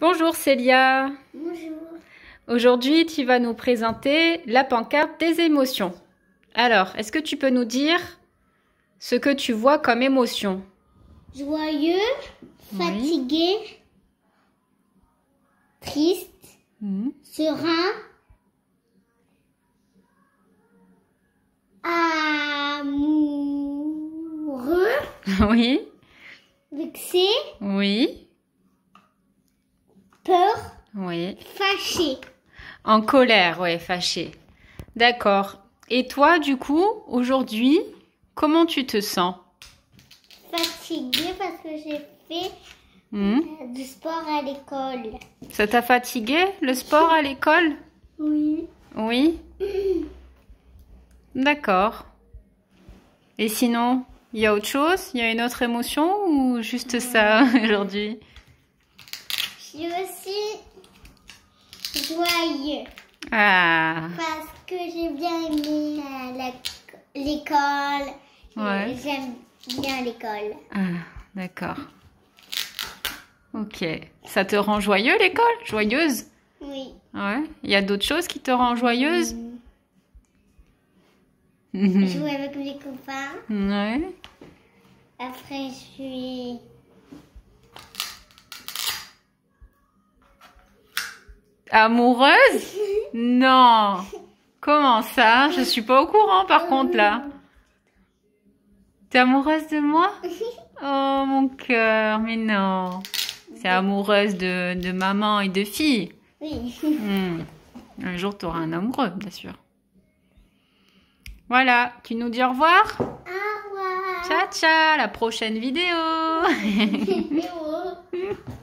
Bonjour Célia. Bonjour. Aujourd'hui, tu vas nous présenter la pancarte des émotions. Alors, est-ce que tu peux nous dire ce que tu vois comme émotion Joyeux, fatigué, triste, hmm. serein, amoureux. Oui. Vexé. Oui peur, oui. fâché. En colère, oui, fâché. D'accord. Et toi, du coup, aujourd'hui, comment tu te sens Fatigué parce que j'ai fait hmm. euh, du sport à l'école. Ça t'a fatigué, le sport à l'école Oui. Oui D'accord. Et sinon, il y a autre chose Il y a une autre émotion ou juste ça aujourd'hui suis aussi joyeux. Ah. Parce que j'ai bien aimé l'école. Ouais. J'aime bien l'école. Ah, d'accord. Ok. Ça te rend joyeux l'école Joyeuse Oui. Ouais. Il y a d'autres choses qui te rendent joyeuse mm. mhm. Jouer avec mes copains. Ouais. Après, je suis... Amoureuse Non. Comment ça Je suis pas au courant par euh. contre là. T'es amoureuse de moi Oh mon cœur, mais non. C'est amoureuse de, maman et de fille. Oui. Hmm. Un jour, tu auras un amoureux, bien sûr. Voilà, tu nous dis au revoir Au revoir. Ciao, ciao, la prochaine vidéo.